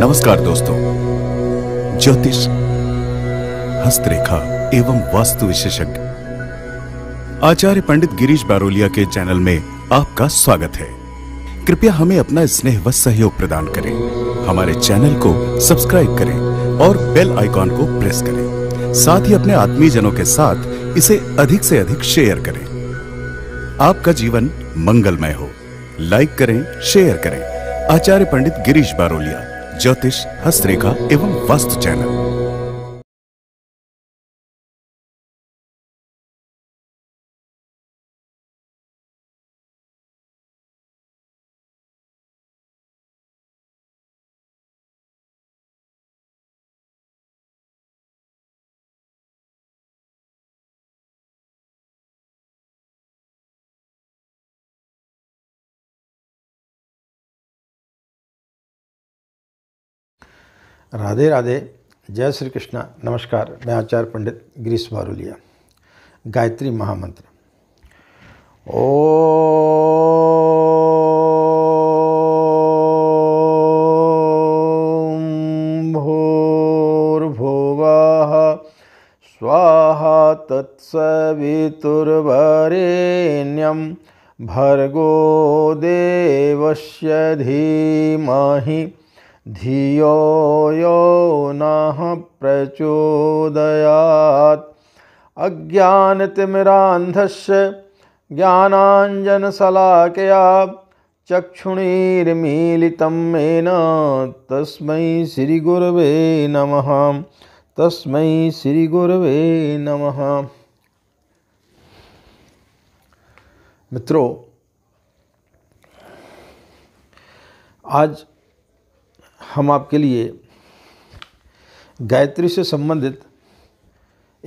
नमस्कार दोस्तों ज्योतिष हस्तरेखा एवं वास्तु विशेषज्ञ आचार्य पंडित गिरीश बारोलिया के चैनल में आपका स्वागत है कृपया हमें अपना स्नेह व सहयोग प्रदान करें हमारे चैनल को सब्सक्राइब करें और बेल आइकॉन को प्रेस करें साथ ही अपने आत्मीय जनों के साथ इसे अधिक से अधिक शेयर करें आपका जीवन मंगलमय हो लाइक करें शेयर करें आचार्य पंडित गिरीश बारोलिया ज्योतिष हस्तरेखा एवं वास्तु चैनल राधे राधे जय श्री कृष्णा नमस्कार मैं आचार्य पंडित गिरीश बारुलिया गायत्री महामंत्र ओ भूर्भुवः स्वाहा तत्सवितुर्वरेण्यं भर्गो देवस्य धीमहि धियो यो नः प्रचोदयात् ज्ञानांजन सलाकया चक्षुणीर्मीलितं मेन तस्म श्रीगुरव नम तस्म श्रीगुरव नम मित्रों आज हम आपके लिए गायत्री से संबंधित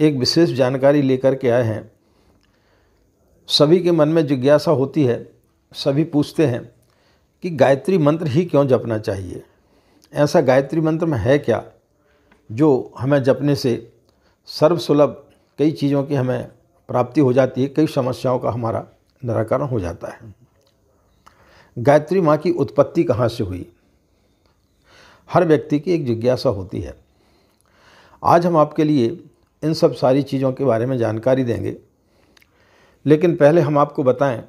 एक विशेष जानकारी लेकर के आए हैं सभी के मन में जिज्ञासा होती है सभी पूछते हैं कि गायत्री मंत्र ही क्यों जपना चाहिए ऐसा गायत्री मंत्र में है क्या जो हमें जपने से सर्वसुलभ कई चीज़ों की हमें प्राप्ति हो जाती है कई समस्याओं का हमारा निराकरण हो जाता है गायत्री माँ की उत्पत्ति कहाँ से हुई हर व्यक्ति की एक जिज्ञासा होती है आज हम आपके लिए इन सब सारी चीज़ों के बारे में जानकारी देंगे लेकिन पहले हम आपको बताएं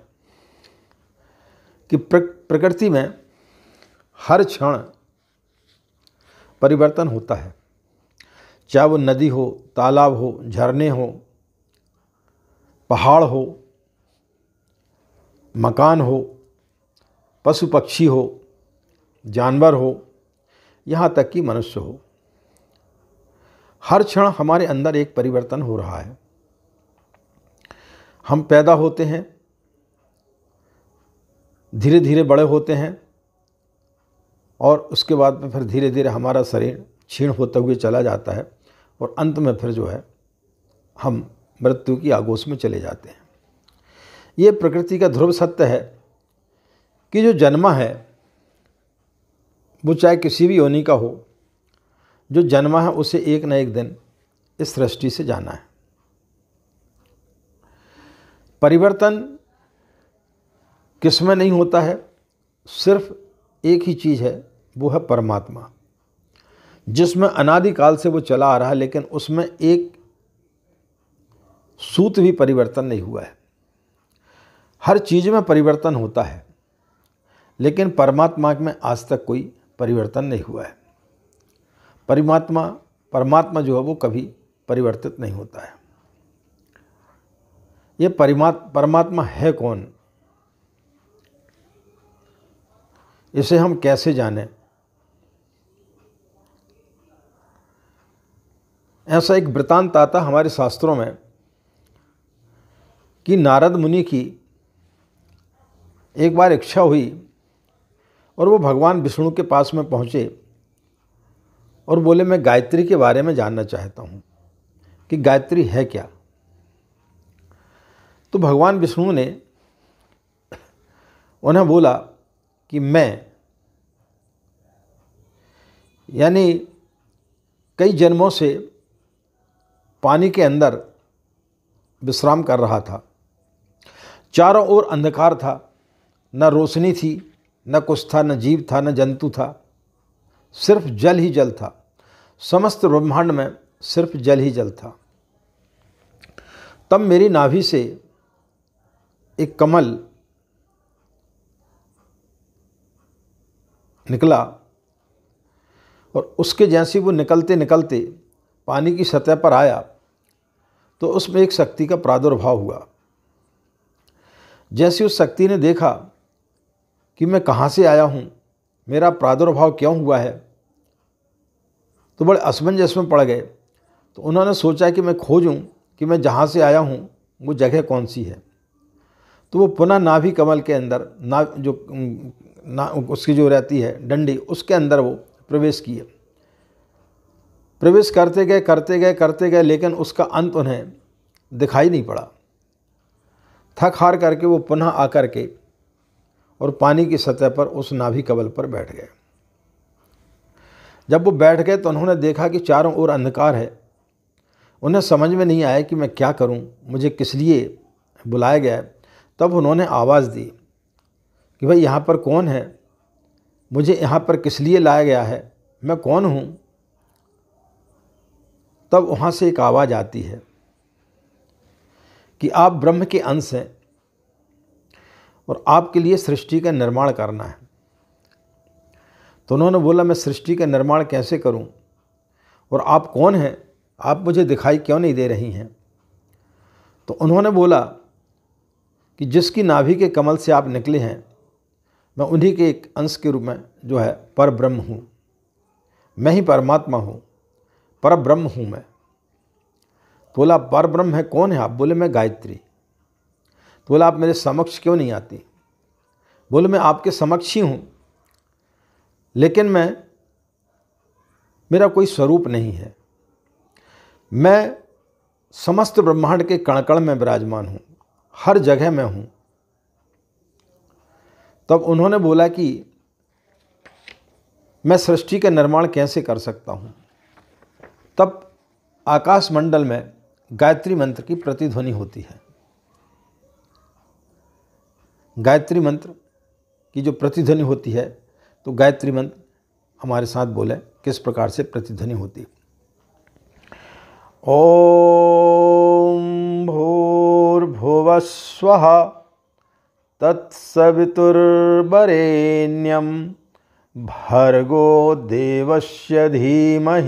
कि प्रकृति में हर क्षण परिवर्तन होता है चाहे वो नदी हो तालाब हो झरने हो पहाड़ हो मकान हो पशु पक्षी हो जानवर हो यहाँ तक कि मनुष्य हो हर क्षण हमारे अंदर एक परिवर्तन हो रहा है हम पैदा होते हैं धीरे धीरे बड़े होते हैं और उसके बाद में फिर धीरे धीरे हमारा शरीर क्षीण होते हुए चला जाता है और अंत में फिर जो है हम मृत्यु की आगोश में चले जाते हैं ये प्रकृति का ध्रुव सत्य है कि जो जन्मा है वो चाहे किसी भी योनि का हो जो जन्मा है उसे एक न एक दिन इस सृष्टि से जाना है परिवर्तन किसमें नहीं होता है सिर्फ एक ही चीज़ है वो है परमात्मा जिसमें अनादिकाल से वो चला आ रहा है लेकिन उसमें एक सूत भी परिवर्तन नहीं हुआ है हर चीज़ में परिवर्तन होता है लेकिन परमात्मा में आज तक कोई परिवर्तन नहीं हुआ है परिमात्मा परमात्मा जो है वो कभी परिवर्तित नहीं होता है ये परिमात परमात्मा है कौन इसे हम कैसे जाने ऐसा एक वृतांत आता हमारे शास्त्रों में कि नारद मुनि की एक बार इच्छा हुई और वो भगवान विष्णु के पास में पहुँचे और बोले मैं गायत्री के बारे में जानना चाहता हूँ कि गायत्री है क्या तो भगवान विष्णु ने उन्हें बोला कि मैं यानी कई जन्मों से पानी के अंदर विश्राम कर रहा था चारों ओर अंधकार था न रोशनी थी न कुछ था न जीव था न जंतु था सिर्फ जल ही जल था समस्त ब्रह्मांड में सिर्फ जल ही जल था तब मेरी नाभि से एक कमल निकला और उसके जैसे वो निकलते निकलते पानी की सतह पर आया तो उसमें एक शक्ति का प्रादुर्भाव हुआ जैसे उस शक्ति ने देखा कि मैं कहाँ से आया हूँ मेरा प्रादुर्भाव क्यों हुआ है तो बड़े असमंजस में पड़ गए तो उन्होंने सोचा कि मैं खोजूं कि मैं जहाँ से आया हूँ वो जगह कौन सी है तो वो पुनः नाभि कमल के अंदर ना जो ना उसकी जो रहती है डंडी उसके अंदर वो प्रवेश किए प्रवेश करते गए करते गए करते गए लेकिन उसका अंत उन्हें दिखाई नहीं पड़ा थक हार करके वो पुनः आकर के और पानी की सतह पर उस नाभि कबल पर बैठ गए जब वो बैठ गए तो उन्होंने देखा कि चारों ओर अंधकार है उन्हें समझ में नहीं आया कि मैं क्या करूं मुझे किस लिए बुलाया गया तब उन्होंने आवाज़ दी कि भाई यहाँ पर कौन है मुझे यहाँ पर किस लिए लाया गया है मैं कौन हूँ तब वहाँ से एक आवाज़ आती है कि आप ब्रह्म के अंश हैं और आपके लिए सृष्टि का निर्माण करना है तो उन्होंने बोला मैं सृष्टि का निर्माण कैसे करूं और आप कौन हैं आप मुझे दिखाई क्यों नहीं दे रही हैं तो उन्होंने बोला कि जिसकी नाभि के कमल से आप निकले हैं मैं उन्हीं के एक अंश के रूप में जो है पर ब्रह्म हूँ मैं ही परमात्मा हूँ पर ब्रह्म हूँ मैं बोला पर ब्रह्म है कौन है आप बोले मैं गायत्री तो बोला आप मेरे समक्ष क्यों नहीं आती बोले मैं आपके समक्ष ही हूँ लेकिन मैं मेरा कोई स्वरूप नहीं है मैं समस्त ब्रह्मांड के कणकण में विराजमान हूँ हर जगह मैं हूँ तब उन्होंने बोला कि मैं सृष्टि का निर्माण कैसे कर सकता हूँ तब आकाशमंडल में गायत्री मंत्र की प्रतिध्वनि होती है गायत्री मंत्र की जो प्रतिध्वनि होती है तो गायत्री मंत्र हमारे साथ बोले किस प्रकार से प्रतिध्वनि होती है ओम भूर्भुवस्व तत्सवितुर्बरेण्यम भर्गो देवस्य धीमह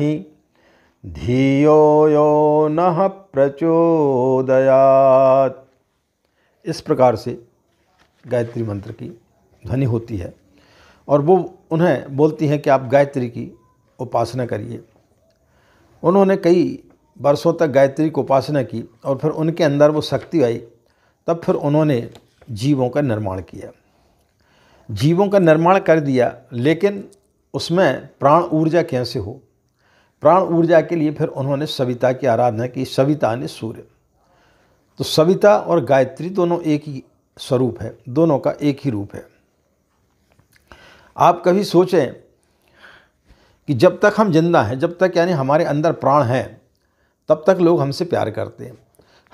धियो यो न प्रचोदयात इस प्रकार से गायत्री मंत्र की ध्वनि होती है और वो उन्हें बोलती हैं कि आप गायत्री की उपासना करिए उन्होंने कई वर्षों तक गायत्री की उपासना की और फिर उनके अंदर वो शक्ति आई तब फिर उन्होंने जीवों का निर्माण किया जीवों का निर्माण कर दिया लेकिन उसमें प्राण ऊर्जा कैसे हो प्राण ऊर्जा के लिए फिर उन्होंने सविता की आराधना की सविता ने सूर्य तो सविता और गायत्री दोनों एक ही स्वरूप है दोनों का एक ही रूप है आप कभी सोचें कि जब तक हम जिंदा हैं जब तक यानी हमारे अंदर प्राण है तब तक लोग हमसे प्यार करते हैं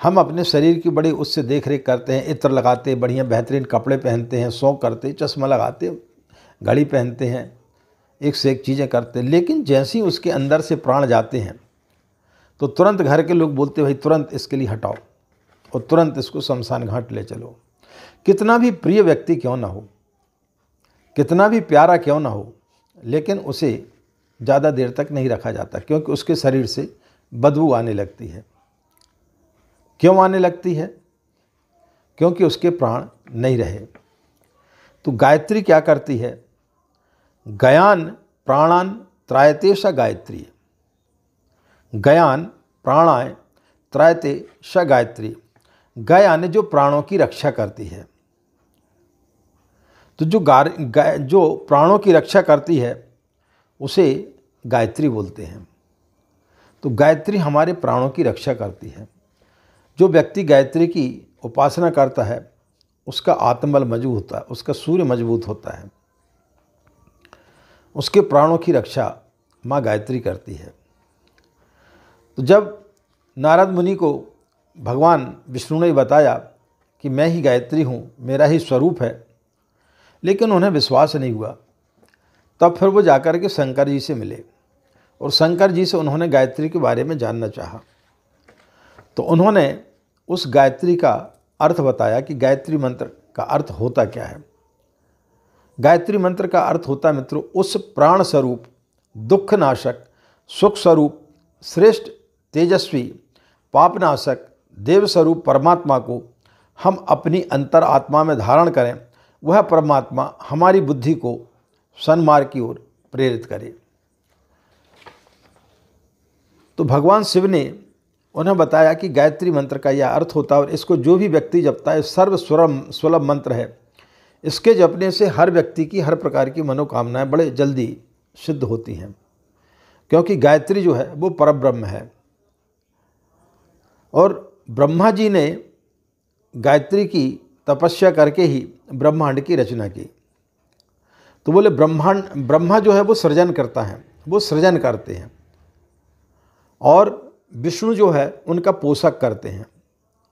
हम अपने शरीर की बड़ी उससे देख रेख करते हैं इत्र लगाते हैं बढ़िया बेहतरीन कपड़े पहनते हैं शौक करते हैं चश्मा लगाते घड़ी पहनते हैं एक से एक चीज़ें करते हैं लेकिन जैसे ही उसके अंदर से प्राण जाते हैं तो तुरंत घर के लोग बोलते भाई तुरंत इसके लिए हटाओ और तुरंत इसको शमशान घाट ले चलो कितना भी प्रिय व्यक्ति क्यों ना हो कितना भी प्यारा क्यों ना हो लेकिन उसे ज़्यादा देर तक नहीं रखा जाता क्योंकि उसके शरीर से बदबू आने लगती है क्यों आने लगती है क्योंकि उसके प्राण नहीं रहे तो गायत्री क्या करती है गयान प्राणान स गायत्री गयान प्राणाय त्रायते श गायत्री गाय आने जो प्राणों की रक्षा करती है तो जो गाय जो प्राणों की रक्षा करती है उसे गायत्री बोलते हैं तो गायत्री हमारे प्राणों की रक्षा करती है जो व्यक्ति गायत्री की उपासना करता है उसका आत्मबल मजबूत होता है उसका सूर्य मजबूत होता है उसके प्राणों की रक्षा माँ गायत्री करती है तो जब नारद मुनि को भगवान विष्णु ने बताया कि मैं ही गायत्री हूँ मेरा ही स्वरूप है लेकिन उन्हें विश्वास नहीं हुआ तब फिर वो जाकर के शंकर जी से मिले और शंकर जी से उन्होंने गायत्री के बारे में जानना चाहा तो उन्होंने उस गायत्री का अर्थ बताया कि गायत्री मंत्र का अर्थ होता क्या है गायत्री मंत्र का अर्थ होता है मित्रों उस प्राण स्वरूप दुख नाशक सुख स्वरूप श्रेष्ठ तेजस्वी पापनाशक देव स्वरूप परमात्मा को हम अपनी अंतर आत्मा में धारण करें वह परमात्मा हमारी बुद्धि को सन्मार्ग की ओर प्रेरित करे तो भगवान शिव ने उन्हें बताया कि गायत्री मंत्र का यह अर्थ होता है और इसको जो भी व्यक्ति जपता है सर्व स्वरम सुलभ मंत्र है इसके जपने से हर व्यक्ति की हर प्रकार की मनोकामनाएं बड़े जल्दी सिद्ध होती हैं क्योंकि गायत्री जो है वो परब्रह्म है और ब्रह्मा जी ने गायत्री की तपस्या करके ही ब्रह्मांड की रचना की तो बोले ब्रह्मांड ब्रह्मा जो है वो सृजन करता है वो सृजन करते हैं और विष्णु जो है उनका पोषक करते हैं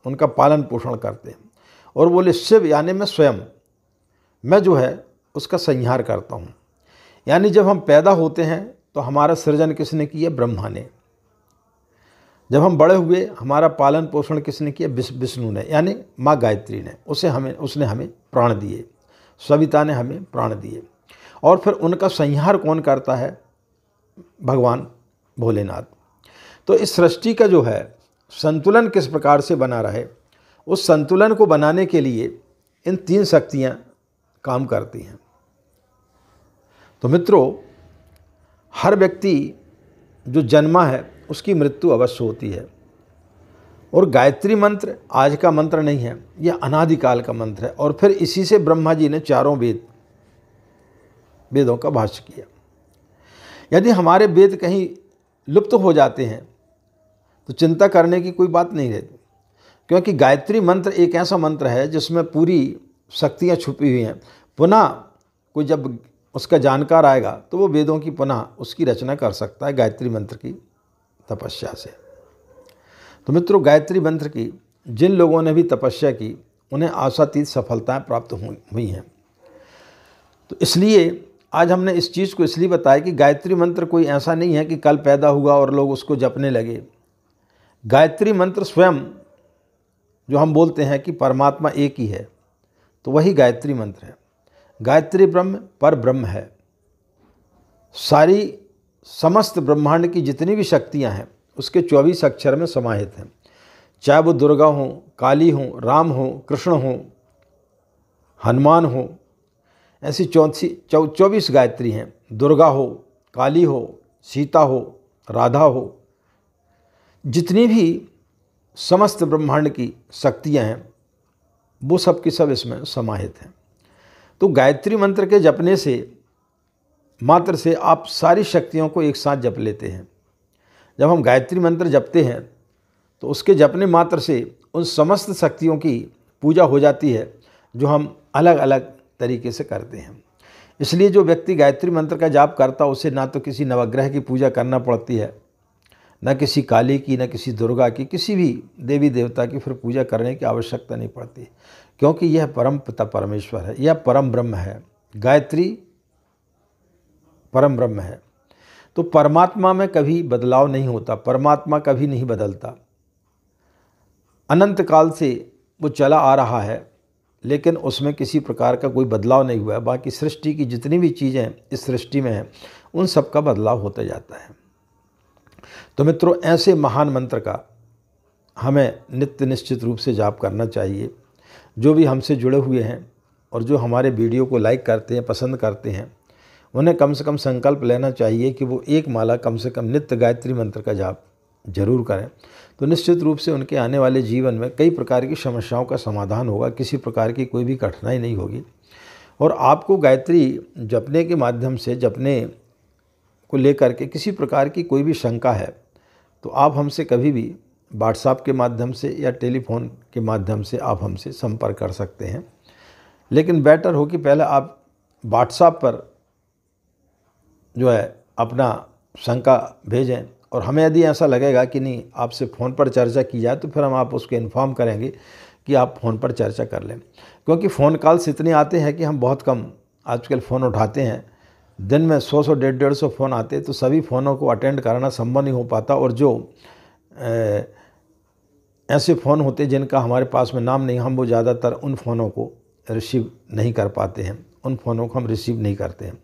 उनका पालन पोषण करते हैं और बोले शिव यानी मैं स्वयं मैं जो है उसका संहार करता हूँ यानी जब हम पैदा होते हैं तो हमारा सृजन किसने किया ब्रह्मा ने जब हम बड़े हुए हमारा पालन पोषण किसने किया विष्णु ने यानी माँ गायत्री ने उसे हमें उसने हमें प्राण दिए सविता ने हमें प्राण दिए और फिर उनका संहार कौन करता है भगवान भोलेनाथ तो इस सृष्टि का जो है संतुलन किस प्रकार से बना रहे उस संतुलन को बनाने के लिए इन तीन शक्तियाँ काम करती हैं तो मित्रों हर व्यक्ति जो जन्मा है उसकी मृत्यु अवश्य होती है और गायत्री मंत्र आज का मंत्र नहीं है यह अनादिकाल का मंत्र है और फिर इसी से ब्रह्मा जी ने चारों वेद वेदों का भाष्य किया यदि हमारे वेद कहीं लुप्त हो जाते हैं तो चिंता करने की कोई बात नहीं रहती क्योंकि गायत्री मंत्र एक ऐसा मंत्र है जिसमें पूरी शक्तियाँ छुपी हुई हैं पुनः कोई जब उसका जानकार आएगा तो वो वेदों की पुनः उसकी रचना कर सकता है गायत्री मंत्र की तपस्या से तो मित्रों गायत्री मंत्र की जिन लोगों ने भी तपस्या की उन्हें आशातीत सफलताएं प्राप्त हुई हैं तो इसलिए आज हमने इस चीज़ को इसलिए बताया कि गायत्री मंत्र कोई ऐसा नहीं है कि कल पैदा हुआ और लोग उसको जपने लगे गायत्री मंत्र स्वयं जो हम बोलते हैं कि परमात्मा एक ही है तो वही गायत्री मंत्र है गायत्री ब्रह्म पर ब्रह्म है सारी समस्त ब्रह्मांड की जितनी भी शक्तियाँ हैं उसके चौबीस अक्षर में समाहित हैं चाहे वो दुर्गा हों काली हो राम हों कृष्ण हो हनुमान हो ऐसी चौथी चौ चौबीस गायत्री हैं दुर्गा हो काली हो सीता हो राधा हो जितनी भी समस्त ब्रह्मांड की शक्तियाँ हैं वो सब की सब इसमें समाहित हैं तो गायत्री मंत्र के जपने से मात्र से आप सारी शक्तियों को एक साथ जप लेते हैं जब हम गायत्री मंत्र जपते हैं तो उसके जपने मात्र से उन समस्त शक्तियों की पूजा हो जाती है जो हम अलग अलग तरीके से करते हैं इसलिए जो व्यक्ति गायत्री मंत्र का जाप करता है उसे ना तो किसी नवग्रह की पूजा करना पड़ती है न किसी काली की न किसी दुर्गा की किसी भी देवी देवता की फिर पूजा करने की आवश्यकता नहीं पड़ती क्योंकि यह परम पिता परमेश्वर है यह परम ब्रह्म है गायत्री परम ब्रह्म है तो परमात्मा में कभी बदलाव नहीं होता परमात्मा कभी नहीं बदलता अनंत काल से वो चला आ रहा है लेकिन उसमें किसी प्रकार का कोई बदलाव नहीं हुआ है बाकी सृष्टि की जितनी भी चीज़ें इस सृष्टि में हैं उन सब का बदलाव होता जाता है तो मित्रों ऐसे महान मंत्र का हमें नित्य निश्चित रूप से जाप करना चाहिए जो भी हमसे जुड़े हुए हैं और जो हमारे वीडियो को लाइक करते हैं पसंद करते हैं उन्हें कम से कम संकल्प लेना चाहिए कि वो एक माला कम से कम नित्य गायत्री मंत्र का जाप जरूर करें तो निश्चित रूप से उनके आने वाले जीवन में कई प्रकार की समस्याओं का समाधान होगा किसी प्रकार की कोई भी कठिनाई नहीं होगी और आपको गायत्री जपने के माध्यम से जपने को लेकर के किसी प्रकार की कोई भी शंका है तो आप हमसे कभी भी व्हाट्सएप के माध्यम से या टेलीफोन के माध्यम से आप हमसे संपर्क कर सकते हैं लेकिन बेटर हो कि पहले आप व्हाट्सएप पर जो है अपना शंका भेजें और हमें यदि ऐसा लगेगा कि नहीं आपसे फ़ोन पर चर्चा की जाए तो फिर हम आप उसको इन्फॉर्म करेंगे कि आप फ़ोन पर चर्चा कर लें क्योंकि फ़ोन कॉल्स इतने आते हैं कि हम बहुत कम आजकल फ़ोन उठाते हैं दिन में सौ सौ डेढ़ डेढ़ सौ फ़ोन आते तो सभी फ़ोनों को अटेंड कराना संभव नहीं हो पाता और जो ए, ऐसे फ़ोन होते जिनका हमारे पास में नाम नहीं हम वो ज़्यादातर उन फ़ोनों को रिसीव नहीं कर पाते हैं उन फ़ोनों को हम रिसीव नहीं करते हैं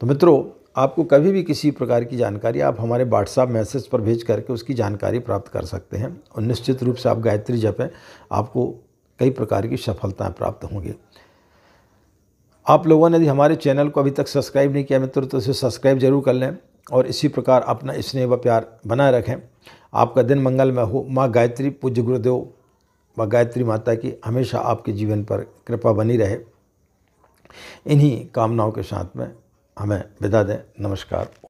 तो मित्रों आपको कभी भी किसी प्रकार की जानकारी आप हमारे व्हाट्सएप मैसेज पर भेज करके उसकी जानकारी प्राप्त कर सकते हैं और निश्चित रूप से आप गायत्री जपें आपको कई प्रकार की सफलताएं प्राप्त होंगी आप लोगों ने यदि हमारे चैनल को अभी तक सब्सक्राइब नहीं किया मित्रों तो उसे सब्सक्राइब जरूर कर लें और इसी प्रकार अपना स्नेह व प्यार बनाए रखें आपका दिन मंगलमय हो माँ गायत्री पूज्य गुरुदेव व गायत्री माता की हमेशा आपके जीवन पर कृपा बनी रहे इन्हीं कामनाओं के साथ में हमें विदा दें नमस्कार